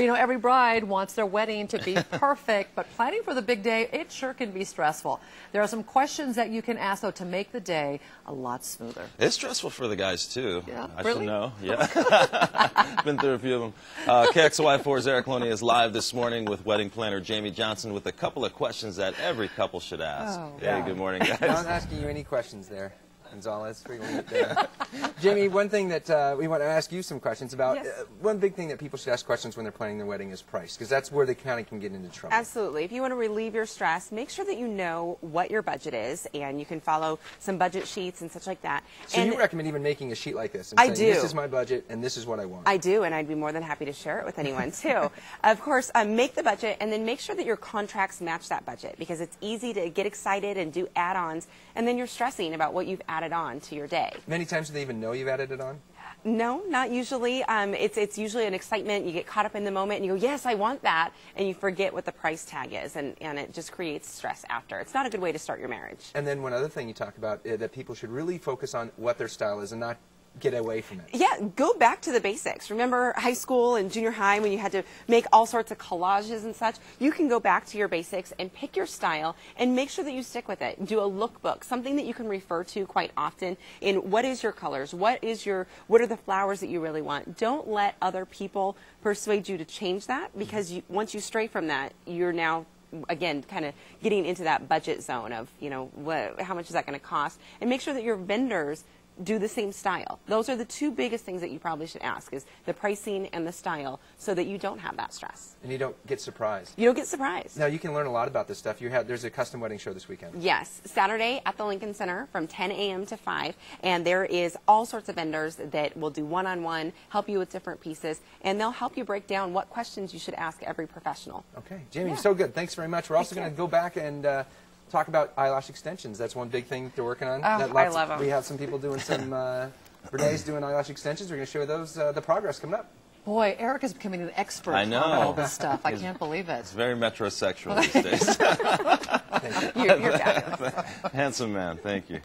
You know, every bride wants their wedding to be perfect, but planning for the big day, it sure can be stressful. There are some questions that you can ask, though, to make the day a lot smoother. It's stressful for the guys, too. Yeah, I really? should know. Yeah. Been through a few of them. Uh, KXY4's Eric Loney is live this morning with wedding planner Jamie Johnson with a couple of questions that every couple should ask. Oh, hey, good morning, guys. I'm not asking you any questions there. Gonzalez. We there. Jamie, one thing that uh, we want to ask you some questions about. Yes. Uh, one big thing that people should ask questions when they're planning their wedding is price, because that's where the county can get into trouble. Absolutely. If you want to relieve your stress, make sure that you know what your budget is, and you can follow some budget sheets and such like that. So and you recommend even making a sheet like this and I saying, do. this is my budget and this is what I want. I do, and I'd be more than happy to share it with anyone, too. of course, um, make the budget and then make sure that your contracts match that budget, because it's easy to get excited and do add-ons, and then you're stressing about what you've added added on to your day. Many times do they even know you've added it on? No, not usually. Um, it's, it's usually an excitement. You get caught up in the moment and you go, yes, I want that. And you forget what the price tag is. And, and it just creates stress after. It's not a good way to start your marriage. And then one other thing you talk about uh, that people should really focus on what their style is and not get away from it. Yeah, go back to the basics. Remember high school and junior high when you had to make all sorts of collages and such? You can go back to your basics and pick your style and make sure that you stick with it. Do a lookbook, something that you can refer to quite often in what is your colors, what is your what are the flowers that you really want. Don't let other people persuade you to change that because you, once you stray from that, you're now again, kind of getting into that budget zone of, you know, what, how much is that going to cost? And make sure that your vendors do the same style. Those are the two biggest things that you probably should ask is the pricing and the style so that you don't have that stress. And you don't get surprised. You don't get surprised. Now you can learn a lot about this stuff. You have there's a custom wedding show this weekend. Yes, Saturday at the Lincoln Center from 10 a.m. to 5 and there is all sorts of vendors that will do one-on-one, -on -one, help you with different pieces and they'll help you break down what questions you should ask every professional. Okay. Jamie, yeah. so good. Thanks very much. We're also going to go back and uh, talk about eyelash extensions. That's one big thing they're working on. Oh, I love them. We have some people doing some, uh, Renee's doing eyelash extensions. We're going to share those, uh, the progress coming up. Boy, Eric is becoming an expert I know. on all this stuff. I can't believe it. It's very metrosexual these days. you, you're Handsome man, thank you.